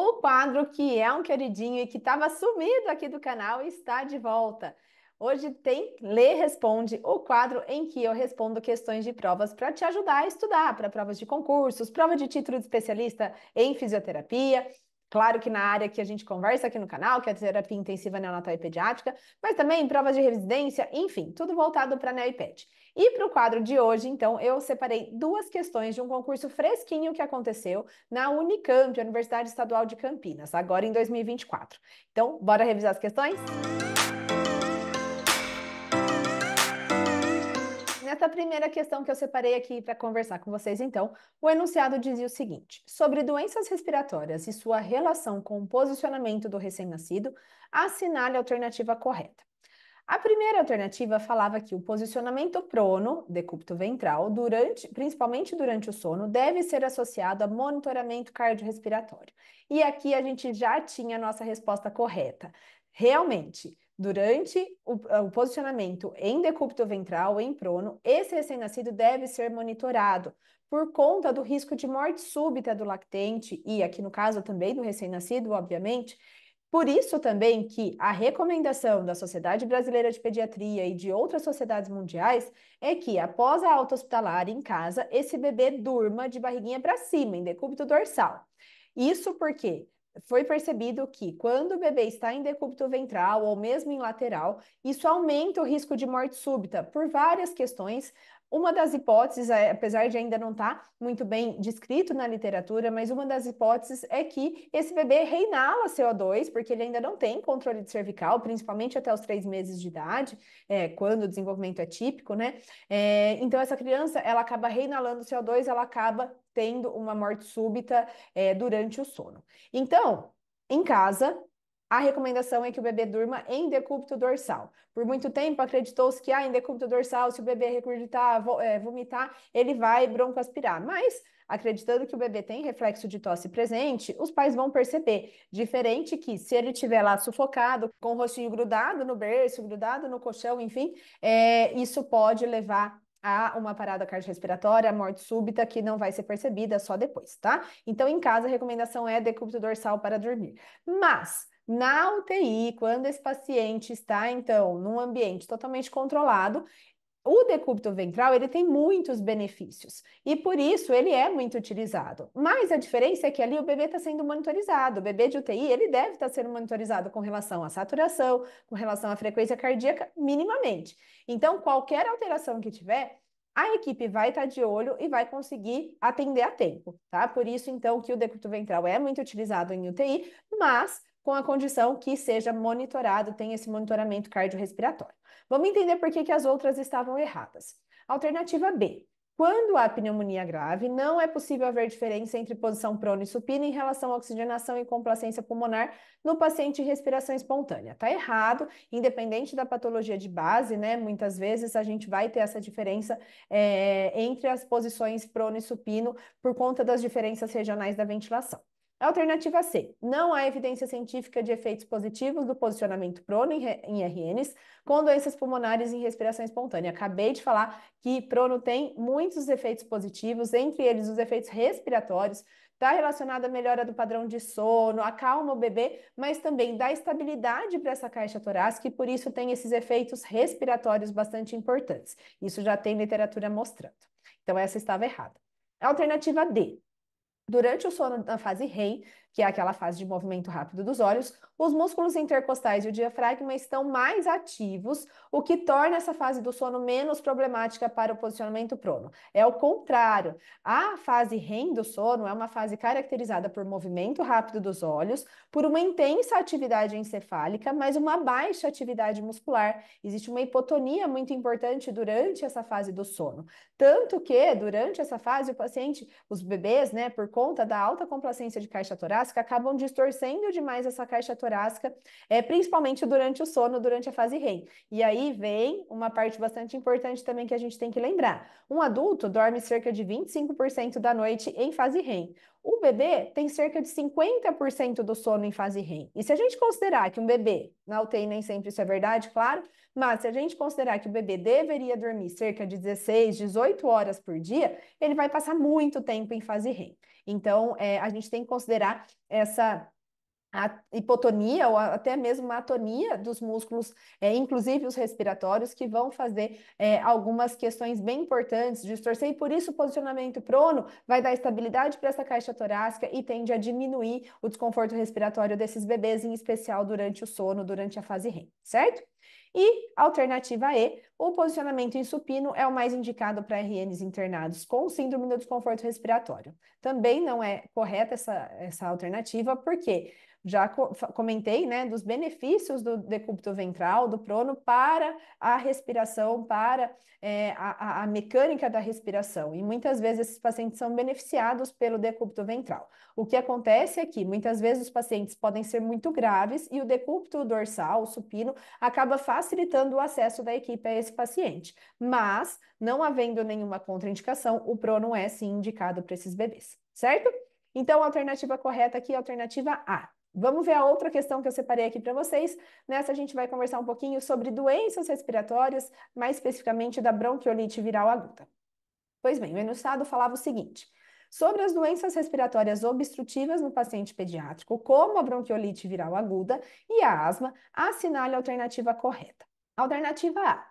O quadro que é um queridinho e que estava sumido aqui do canal está de volta. Hoje tem Lê Responde, o quadro em que eu respondo questões de provas para te ajudar a estudar para provas de concursos, prova de título de especialista em fisioterapia. Claro que na área que a gente conversa aqui no canal, que é a terapia intensiva neonatal e pediátrica, mas também provas de residência, enfim, tudo voltado para neo e E para o quadro de hoje, então, eu separei duas questões de um concurso fresquinho que aconteceu na Unicamp, Universidade Estadual de Campinas, agora em 2024. Então, bora revisar as questões? Música a primeira questão que eu separei aqui para conversar com vocês, então, o enunciado dizia o seguinte: sobre doenças respiratórias e sua relação com o posicionamento do recém-nascido, assinale a alternativa correta. A primeira alternativa falava que o posicionamento prono, decúbito ventral, durante, principalmente durante o sono, deve ser associado a monitoramento cardiorrespiratório. E aqui a gente já tinha a nossa resposta correta. Realmente, Durante o, o posicionamento em decúbito ventral, em prono, esse recém-nascido deve ser monitorado por conta do risco de morte súbita do lactente e, aqui no caso, também do recém-nascido, obviamente, por isso também que a recomendação da Sociedade Brasileira de Pediatria e de outras sociedades mundiais é que após a alta hospitalar em casa, esse bebê durma de barriguinha para cima, em decúbito dorsal. Isso porque foi percebido que quando o bebê está em decúbito ventral ou mesmo em lateral, isso aumenta o risco de morte súbita por várias questões. Uma das hipóteses, é, apesar de ainda não estar tá muito bem descrito na literatura, mas uma das hipóteses é que esse bebê reinala CO2, porque ele ainda não tem controle de cervical, principalmente até os três meses de idade, é, quando o desenvolvimento é típico, né? É, então, essa criança, ela acaba reinalando CO2, ela acaba tendo uma morte súbita é, durante o sono. Então, em casa, a recomendação é que o bebê durma em decúbito dorsal. Por muito tempo, acreditou-se que ah, em decúbito dorsal, se o bebê regurgitar, é, vomitar, ele vai broncoaspirar. Mas, acreditando que o bebê tem reflexo de tosse presente, os pais vão perceber. Diferente que, se ele estiver lá sufocado, com o rostinho grudado no berço, grudado no colchão, enfim, é, isso pode levar há uma parada cardiorrespiratória, morte súbita, que não vai ser percebida só depois, tá? Então, em casa, a recomendação é decúbito dorsal para dormir. Mas, na UTI, quando esse paciente está, então, num ambiente totalmente controlado, o decúbito ventral ele tem muitos benefícios e por isso ele é muito utilizado. Mas a diferença é que ali o bebê está sendo monitorizado. O bebê de UTI ele deve estar tá sendo monitorizado com relação à saturação, com relação à frequência cardíaca, minimamente. Então, qualquer alteração que tiver, a equipe vai estar tá de olho e vai conseguir atender a tempo, tá? Por isso, então, que o decúbito ventral é muito utilizado em UTI, mas com a condição que seja monitorado, tenha esse monitoramento cardiorrespiratório. Vamos entender por que, que as outras estavam erradas. Alternativa B. Quando há pneumonia grave, não é possível haver diferença entre posição prona e supina em relação à oxigenação e complacência pulmonar no paciente em respiração espontânea. Tá errado, independente da patologia de base, né? Muitas vezes a gente vai ter essa diferença é, entre as posições prona e supino por conta das diferenças regionais da ventilação. Alternativa C. Não há evidência científica de efeitos positivos do posicionamento prono em RNs com doenças pulmonares em respiração espontânea. Acabei de falar que prono tem muitos efeitos positivos, entre eles os efeitos respiratórios, está relacionada à melhora do padrão de sono, acalma o bebê, mas também dá estabilidade para essa caixa torácica e por isso tem esses efeitos respiratórios bastante importantes. Isso já tem literatura mostrando. Então, essa estava errada. Alternativa D. Durante o sono na fase REM, que é aquela fase de movimento rápido dos olhos, os músculos intercostais e o diafragma estão mais ativos, o que torna essa fase do sono menos problemática para o posicionamento prono. É o contrário. A fase REM do sono é uma fase caracterizada por movimento rápido dos olhos, por uma intensa atividade encefálica, mas uma baixa atividade muscular. Existe uma hipotonia muito importante durante essa fase do sono. Tanto que, durante essa fase, o paciente, os bebês, né, por conta da alta complacência de caixa torácica, acabam distorcendo demais essa caixa torácica torácica, é, principalmente durante o sono, durante a fase REM. E aí vem uma parte bastante importante também que a gente tem que lembrar. Um adulto dorme cerca de 25% da noite em fase REM. O bebê tem cerca de 50% do sono em fase REM. E se a gente considerar que um bebê, na UTI nem sempre isso é verdade, claro, mas se a gente considerar que o bebê deveria dormir cerca de 16, 18 horas por dia, ele vai passar muito tempo em fase REM. Então, é, a gente tem que considerar essa a hipotonia ou até mesmo a atonia dos músculos, é, inclusive os respiratórios, que vão fazer é, algumas questões bem importantes, distorcer, e por isso o posicionamento prono vai dar estabilidade para essa caixa torácica e tende a diminuir o desconforto respiratório desses bebês, em especial durante o sono, durante a fase REM, certo? E alternativa E, o posicionamento em supino é o mais indicado para RNs internados com síndrome do desconforto respiratório. Também não é correta essa, essa alternativa, porque já comentei, né, dos benefícios do decúbito ventral, do prono para a respiração, para é, a, a, mecânica da respiração. E muitas vezes esses pacientes são beneficiados pelo decúbito ventral. O que acontece é que muitas vezes os pacientes podem ser muito graves e o decúbito dorsal, o supino, acaba facilitando o acesso da equipe a esse paciente. Mas, não havendo nenhuma contraindicação, o prono é sim indicado para esses bebês, certo? Então, a alternativa correta aqui é a alternativa A. Vamos ver a outra questão que eu separei aqui para vocês. Nessa a gente vai conversar um pouquinho sobre doenças respiratórias, mais especificamente da bronquiolite viral aguda. Pois bem, o enunciado falava o seguinte: sobre as doenças respiratórias obstrutivas no paciente pediátrico, como a bronquiolite viral aguda e a asma, assinale a alternativa correta. Alternativa A: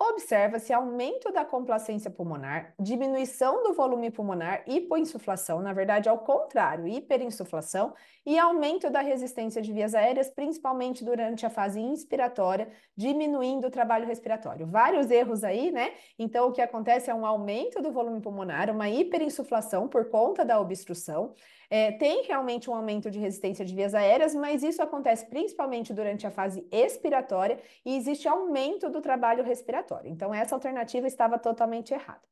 Observa-se aumento da complacência pulmonar, diminuição do volume pulmonar, hipoinsuflação, na verdade, ao contrário, hiperinsuflação, e aumento da resistência de vias aéreas, principalmente durante a fase inspiratória, diminuindo o trabalho respiratório. Vários erros aí, né? Então, o que acontece é um aumento do volume pulmonar, uma hiperinsuflação por conta da obstrução, é, tem realmente um aumento de resistência de vias aéreas, mas isso acontece principalmente durante a fase expiratória e existe aumento do trabalho respiratório. Então, essa alternativa estava totalmente errada.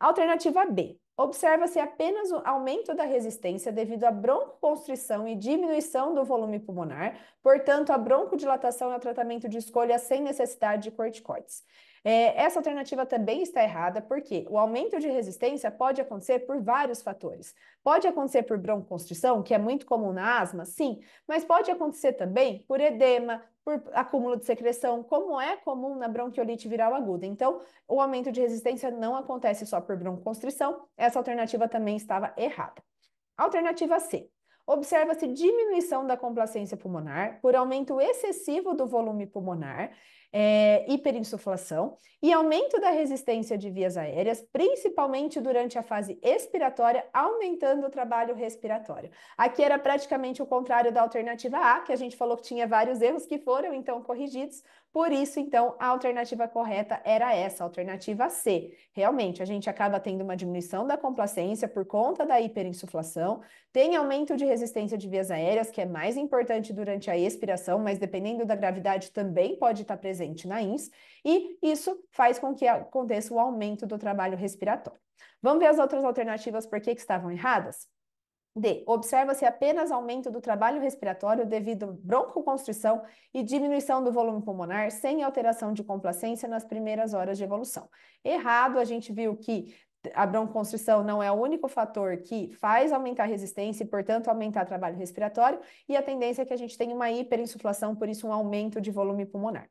Alternativa B. Observa-se apenas o aumento da resistência devido à broncoconstrição e diminuição do volume pulmonar, portanto, a broncodilatação é o tratamento de escolha sem necessidade de corticoides. É, essa alternativa também está errada, porque o aumento de resistência pode acontecer por vários fatores. Pode acontecer por bronconstrição, que é muito comum na asma, sim, mas pode acontecer também por edema, por acúmulo de secreção, como é comum na bronquiolite viral aguda. Então, o aumento de resistência não acontece só por bronconstrição, essa alternativa também estava errada. Alternativa C observa-se diminuição da complacência pulmonar por aumento excessivo do volume pulmonar, é, hiperinsuflação e aumento da resistência de vias aéreas, principalmente durante a fase expiratória, aumentando o trabalho respiratório. Aqui era praticamente o contrário da alternativa A, que a gente falou que tinha vários erros que foram então corrigidos, por isso, então, a alternativa correta era essa, a alternativa C. Realmente, a gente acaba tendo uma diminuição da complacência por conta da hiperinsuflação, tem aumento de resistência de vias aéreas, que é mais importante durante a expiração, mas dependendo da gravidade também pode estar presente na INS, e isso faz com que aconteça o aumento do trabalho respiratório. Vamos ver as outras alternativas por que, que estavam erradas? D. Observa-se apenas aumento do trabalho respiratório devido à broncoconstrição e diminuição do volume pulmonar sem alteração de complacência nas primeiras horas de evolução. Errado, a gente viu que a bronconstrição não é o único fator que faz aumentar a resistência e, portanto, aumentar o trabalho respiratório, e a tendência é que a gente tenha uma hiperinsuflação, por isso um aumento de volume pulmonar.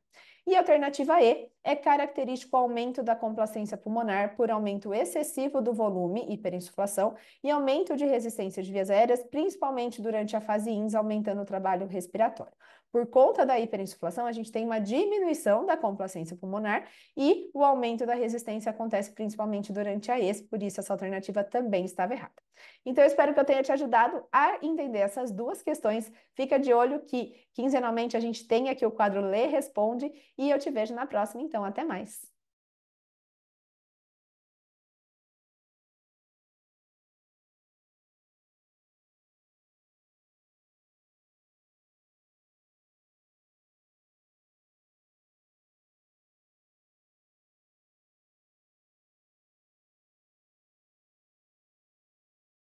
E alternativa E é característico aumento da complacência pulmonar por aumento excessivo do volume, hiperinsuflação, e aumento de resistência de vias aéreas, principalmente durante a fase INS, aumentando o trabalho respiratório. Por conta da hiperinsuflação, a gente tem uma diminuição da complacência pulmonar e o aumento da resistência acontece principalmente durante a ex, por isso essa alternativa também estava errada. Então, eu espero que eu tenha te ajudado a entender essas duas questões. Fica de olho que quinzenalmente a gente tem aqui o quadro Lê Responde e eu te vejo na próxima, então até mais.